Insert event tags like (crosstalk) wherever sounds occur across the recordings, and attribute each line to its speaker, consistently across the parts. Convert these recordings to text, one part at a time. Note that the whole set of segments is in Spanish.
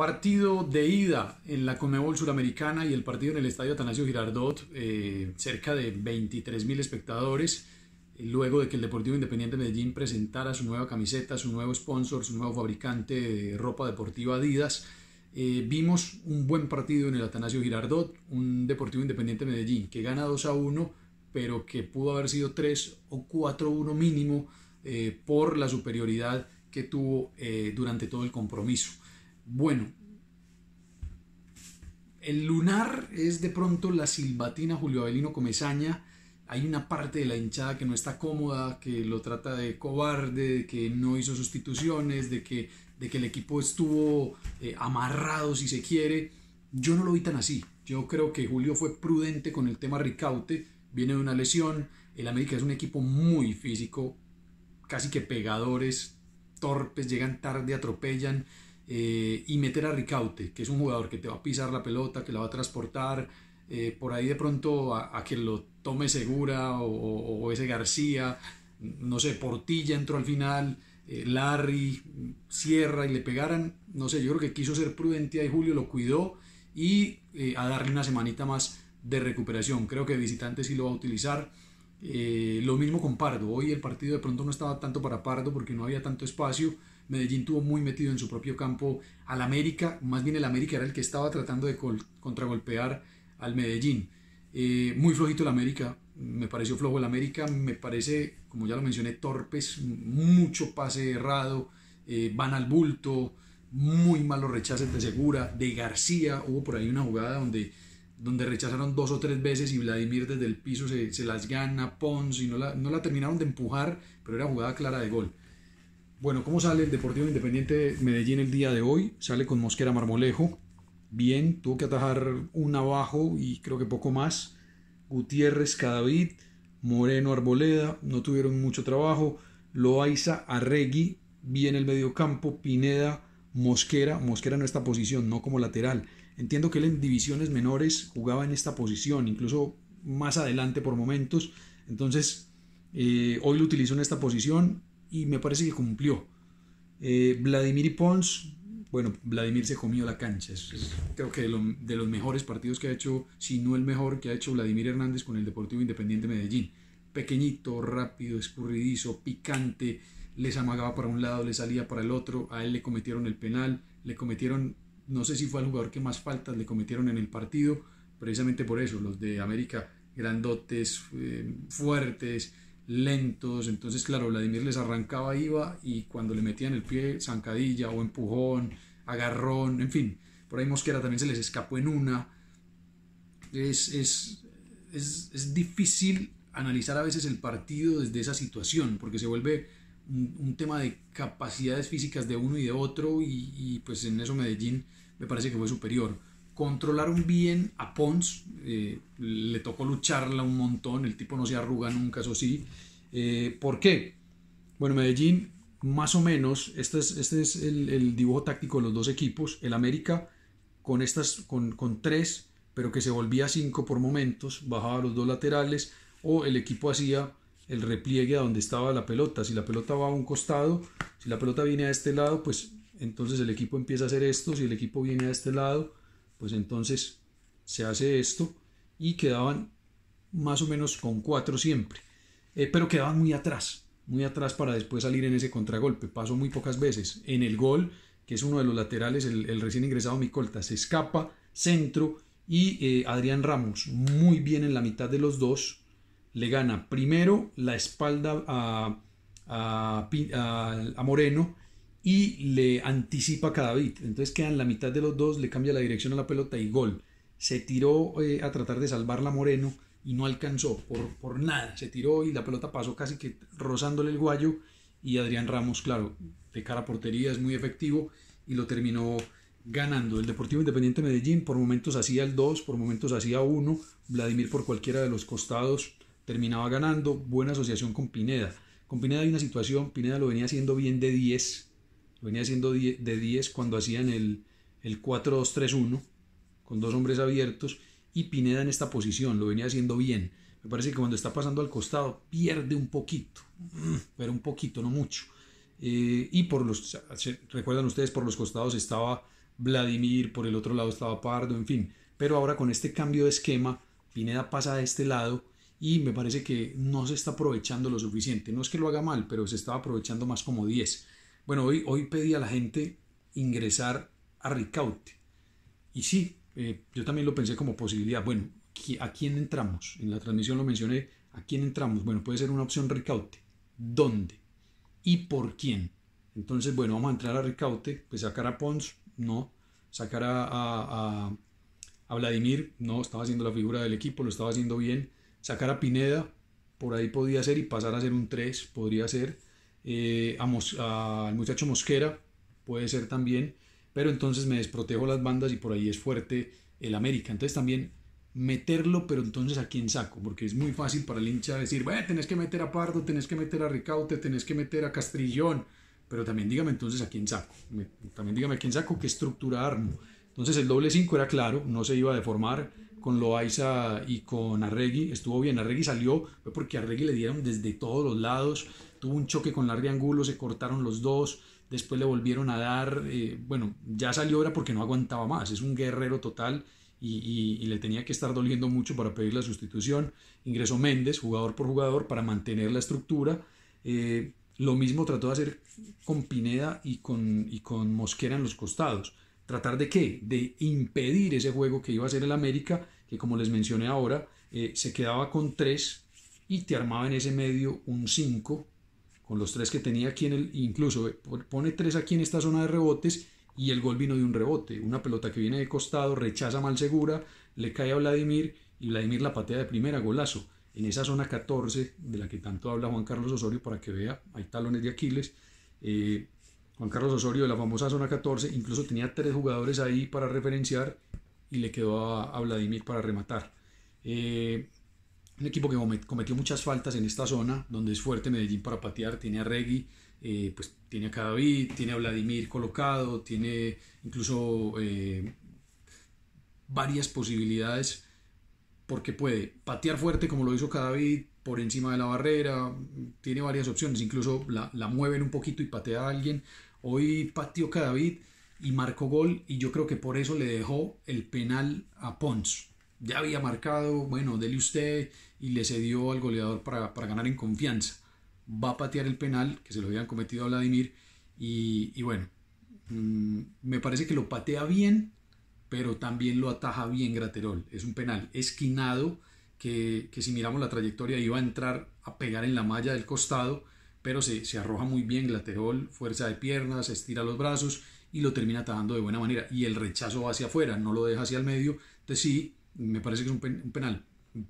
Speaker 1: Partido de ida en la Comebol Suramericana y el partido en el Estadio Atanasio Girardot, eh, cerca de 23.000 espectadores, eh, luego de que el Deportivo Independiente Medellín presentara su nueva camiseta, su nuevo sponsor, su nuevo fabricante de ropa deportiva Adidas. Eh, vimos un buen partido en el Atanasio Girardot, un Deportivo Independiente Medellín que gana 2 a 1, pero que pudo haber sido 3 o 4 a 1 mínimo por la superioridad que tuvo durante todo el compromiso. Bueno, el lunar es de pronto la silbatina Julio Avelino Comezaña. Hay una parte de la hinchada que no está cómoda, que lo trata de cobarde, que no hizo sustituciones, de que, de que el equipo estuvo eh, amarrado si se quiere. Yo no lo vi tan así. Yo creo que Julio fue prudente con el tema Ricaute, viene de una lesión. El América es un equipo muy físico, casi que pegadores, torpes, llegan tarde, atropellan. Eh, y meter a Ricaute, que es un jugador que te va a pisar la pelota, que la va a transportar, eh, por ahí de pronto a, quien lo tome segura o, ese García, no sé, Portilla entró al final. Eh, Larry, Sierra y le pegaran, no sé, yo creo que quiso ser prudente ahí Julio, lo cuidó y a darle una semanita más de recuperación. Creo que visitante sí lo va a utilizar. Eh, lo mismo con Pardo. Hoy el partido de pronto no estaba tanto para Pardo porque no había tanto espacio. Medellín tuvo muy metido en su propio campo al América. Más bien el América era el que estaba tratando de contragolpear al Medellín. Eh, muy flojito el América. Me pareció flojo el América. Me parece, como ya lo mencioné, torpes. Mucho pase errado. Eh, van al bulto. Muy malos rechaces de Segura. De García. Hubo por ahí una jugada donde donde rechazaron dos o tres veces y Vladimir desde el piso se, las gana, Pons, y no la, terminaron de empujar, pero era jugada clara de gol. Bueno, ¿cómo sale el Deportivo Independiente Medellín el día de hoy? Sale con Mosquera Marmolejo, bien, tuvo que atajar un abajo y creo que poco más. Gutiérrez, Cadavid, Moreno, Arboleda, no tuvieron mucho trabajo. Loaiza, Arregui, bien el mediocampo, Pineda, Mosquera, Mosquera en esta posición, no como lateral. Entiendo que él en divisiones menores jugaba en esta posición, incluso más adelante por momentos. Entonces, eh, hoy lo utilizó en esta posición y me parece que cumplió. Eh, Vladimir y Pons, bueno, Vladimir se comió la cancha. creo que de, los mejores partidos que ha hecho, si no el mejor que ha hecho Vladimir Hernández con el Deportivo Independiente Medellín. Pequeñito, rápido, escurridizo, picante, les amagaba para un lado, le salía para el otro, a él le cometieron el penal, le cometieron no sé si fue el jugador que más faltas le cometieron en el partido, precisamente por eso, los de América grandotes, eh, fuertes, lentos, entonces claro, Vladimir les arrancaba, iba y cuando le metían el pie, zancadilla o empujón, agarrón, en fin, por ahí Mosquera también se les escapó en una. Es, es difícil analizar a veces el partido desde esa situación, porque se vuelve un, tema de capacidades físicas de uno y de otro y, pues en eso Medellín me parece que fue superior. Controlaron bien a Pons, eh, le tocó lucharla un montón, el tipo no se arruga nunca, eso sí. Eh, ¿Por qué? Bueno, Medellín, más o menos, este es, este es el, dibujo táctico de los dos equipos, el América con, estas, con, con tres, pero que se volvía cinco por momentos, bajaba los dos laterales, o el equipo hacía el repliegue a donde estaba la pelota. Si la pelota va a un costado, si la pelota viene a este lado, pues entonces el equipo empieza a hacer esto. Si el equipo viene a este lado, pues entonces se hace esto. Y quedaban más o menos con cuatro siempre. Eh, pero quedaban muy atrás, muy atrás para después salir en ese contragolpe. Pasó muy pocas veces. En el gol, que es uno de los laterales, el, recién ingresado Micolta, se escapa, centro y eh, Adrián Ramos, muy bien en la mitad de los dos, le gana primero la espalda a, Moreno y le anticipa cada bit. Entonces quedan la mitad de los dos, le cambia la dirección a la pelota y gol. Se tiró eh, a tratar de salvarla Moreno y no alcanzó por, por nada. Se tiró y la pelota pasó casi que rozándole el guayo y Adrián Ramos, claro, de cara a portería es muy efectivo y lo terminó ganando. El Deportivo Independiente Medellín por momentos hacía el 2, por momentos hacía 1, Vladimir por cualquiera de los costados terminaba ganando, buena asociación con Pineda. Con Pineda hay una situación, Pineda lo venía haciendo bien de 10, lo venía haciendo de 10 cuando hacían el, el 4-2-3-1 con dos hombres abiertos y Pineda en esta posición lo venía haciendo bien. Me parece que cuando está pasando al costado pierde un poquito, (clears throat) pero un poquito, no mucho. Eh, y por los, recuerdan ustedes, por los costados estaba Vladimir, por el otro lado estaba Pardo, en fin. Pero ahora con este cambio de esquema, Pineda pasa de este lado y me parece que no se está aprovechando lo suficiente. No es que lo haga mal, pero se estaba aprovechando más como 10. Bueno, hoy, hoy pedí a la gente ingresar a Ricaute. Y sí, eh, yo también lo pensé como posibilidad. Bueno, ¿a quién entramos? En la transmisión lo mencioné. ¿A quién entramos? Bueno, puede ser una opción Ricaute. ¿Dónde? ¿Y por quién? Entonces, bueno, vamos a entrar a Ricaute. Pues sacar a Pons, no. Sacar a, a Vladimir, no. Estaba haciendo la figura del equipo, lo estaba haciendo bien sacar a Pineda, por ahí podía ser, y pasar a ser un 3, podría ser. Eh, a al muchacho Mosquera, puede ser también. Pero entonces me desprotejo las bandas y por ahí es fuerte el América. Entonces también meterlo, pero entonces a quién saco, porque es muy fácil para el hincha decir, tenés que meter a Pardo, tenés que meter a Ricaute, tenés que meter a Castrillón, pero también dígame entonces a quién saco, también dígame a quién saco, qué estructura armo. Entonces el doble 5 era claro, no se iba a deformar con Loaiza y con Arregui, estuvo bien, Arregui salió, porque Arregui le dieron desde todos los lados, tuvo un choque con Larry Angulo, se cortaron los dos, después le volvieron a dar, eh, bueno, ya salió ahora porque no aguantaba más, es un guerrero total y, le tenía que estar doliendo mucho para pedir la sustitución, ingresó Méndez, jugador por jugador, para mantener la estructura, eh, lo mismo trató de hacer con Pineda y con, y con Mosquera en los costados. ¿Tratar de qué? De impedir ese juego que iba a hacer el América, que como les mencioné ahora, eh, se quedaba con tres y te armaba en ese medio un 5 con los tres que tenía aquí en el, incluso eh, pone tres aquí en esta zona de rebotes y el gol vino de un rebote, una pelota que viene de costado, rechaza mal segura, le cae a Vladimir y Vladimir la patea de primera, golazo. En esa zona 14 de la que tanto habla Juan Carlos Osorio para que vea, hay talones de Aquiles, eh, Juan Carlos Osorio de la famosa zona 14, incluso tenía tres jugadores ahí para referenciar y le quedó a, Vladimir para rematar. Eh, un equipo que cometió muchas faltas en esta zona, donde es fuerte Medellín para patear, tiene a Regui, eh, pues tiene a Cadavid, tiene a Vladimir colocado, tiene incluso eh, varias posibilidades porque puede patear fuerte como lo hizo Cadavid por encima de la barrera, tiene varias opciones, incluso la, la mueven un poquito y patea a alguien, Hoy pateó Cadavid y marcó gol y yo creo que por eso le dejó el penal a Pons. Ya había marcado, bueno, dele usted y le cedió al goleador para, ganar en confianza. Va a patear el penal que se lo habían cometido a Vladimir y, bueno, mm, me parece que lo patea bien, pero también lo ataja bien Graterol. Es un penal esquinado que, que si miramos la trayectoria iba a entrar a pegar en la malla del costado pero se, se arroja muy bien Glaterol, fuerza de piernas, estira los brazos y lo termina atajando de buena manera. Y el rechazo va hacia afuera, no lo deja hacia el medio. Entonces sí, me parece que es un, penal.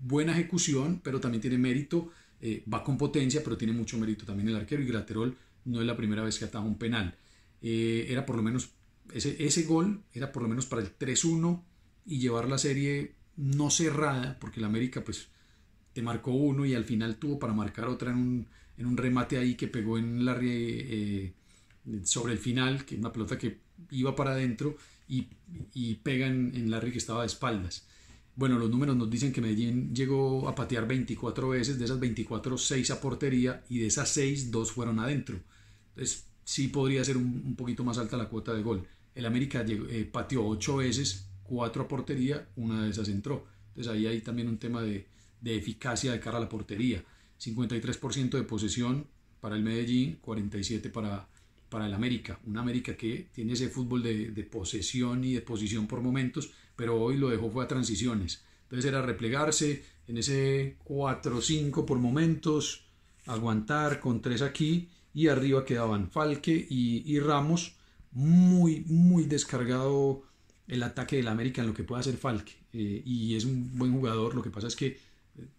Speaker 1: Buena ejecución, pero también tiene mérito. Eh, va con potencia, pero tiene mucho mérito también el arquero. Y Glaterol no es la primera vez que ataja un penal. Eh, era por lo menos, ese, ese gol era por lo menos para el 3-1 y llevar la serie no cerrada, porque el América pues te marcó uno y al final tuvo para marcar otra en un, en un remate ahí que pegó en la eh, eh, sobre el final, que una pelota que iba para adentro y, pega en, en Larry que estaba de espaldas. Bueno, los números nos dicen que Medellín llegó a patear 24 veces, de esas 24, 6 a portería y de esas 6, 2 fueron adentro. Entonces, sí podría ser un, poquito más alta la cuota de gol. El América eh, pateó 8 veces, 4 a portería, una de esas entró. Entonces, ahí hay también un tema de, de eficacia de cara a la portería. 53% de posesión para el Medellín, 47% para, para el América. Un América que tiene ese fútbol de, posesión y de posición por momentos, pero hoy lo dejó fue a transiciones. Entonces era replegarse en ese 4-5 por momentos, aguantar con 3 aquí y arriba quedaban Falque y, Ramos. Muy, muy descargado el ataque del América en lo que puede hacer Falque. Eh, y es un buen jugador. Lo que pasa es que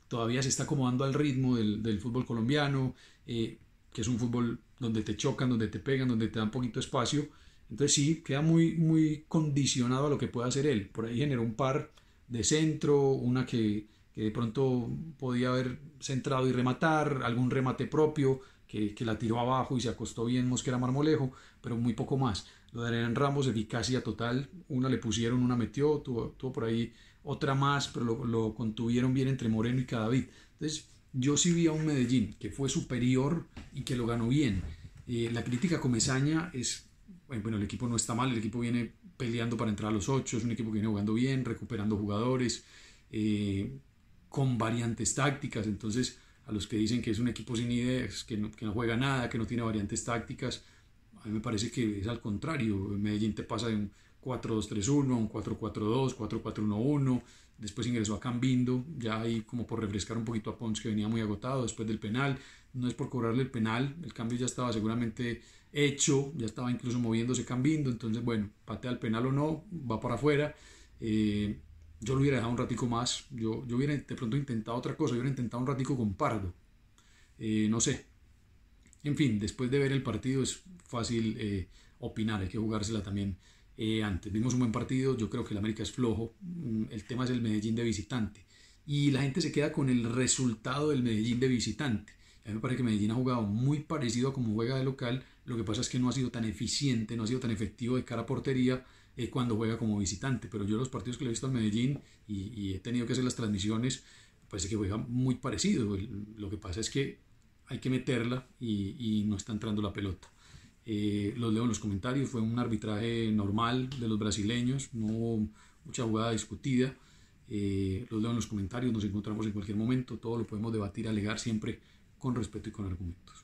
Speaker 1: todavía se está acomodando al ritmo del, fútbol colombiano, eh, que es un fútbol donde te chocan, donde te pegan, donde te dan poquito espacio. Entonces sí, queda muy, muy condicionado a lo que puede hacer él. Por ahí generó un par de centro, una que, de pronto podía haber centrado y rematar, algún remate propio que, la tiró abajo y se acostó bien Mosquera Marmolejo, pero muy poco más. Lo de Adrián Ramos, eficacia total, una le pusieron, una metió, tuvo, tuvo por ahí otra más, pero lo, contuvieron bien entre Moreno y Cadavid. Entonces, yo sí vi a un Medellín que fue superior y que lo ganó bien. Eh, la crítica comezaña es, bueno, el equipo no está mal, el equipo viene peleando para entrar a los ocho, es un equipo que viene jugando bien, recuperando jugadores, eh, con variantes tácticas, entonces a los que dicen que es un equipo sin ideas, que no, que no juega nada, que no tiene variantes tácticas, a mí me parece que es al contrario, Medellín te pasa de un 4-2-3-1, un 4-4-2, 4-4-1-1. Después ingresó a Cambindo, ya ahí como por refrescar un poquito a Pons que venía muy agotado después del penal. No es por cobrarle el penal, el cambio ya estaba seguramente hecho, ya estaba incluso moviéndose Cambindo. Entonces, bueno, patea el penal o no, va para afuera. Eh, yo lo hubiera dejado un ratico más. Yo, yo hubiera de pronto intentado otra cosa, yo hubiera intentado un ratico con Pardo. Eh, no sé. En fin, después de ver el partido es fácil eh, opinar, hay que jugársela también eh, antes. Vimos un buen partido, yo creo que el América es flojo, mm, el tema es el Medellín de visitante. Y la gente se queda con el resultado del Medellín de visitante. A mí me parece que Medellín ha jugado muy parecido a como juega de local, lo que pasa es que no ha sido tan eficiente, no ha sido tan efectivo de cara a portería eh, cuando juega como visitante. Pero yo los partidos que le he visto al Medellín y, he tenido que hacer las transmisiones, parece que juega muy parecido. Lo que pasa es que hay que meterla y no está entrando la pelota. Eh, los leo en los comentarios, fue un arbitraje normal de los brasileños, no mucha jugada discutida. Eh, los leo en los comentarios, nos encontramos en cualquier momento, todo lo podemos debatir, alegar siempre con respeto y con argumentos.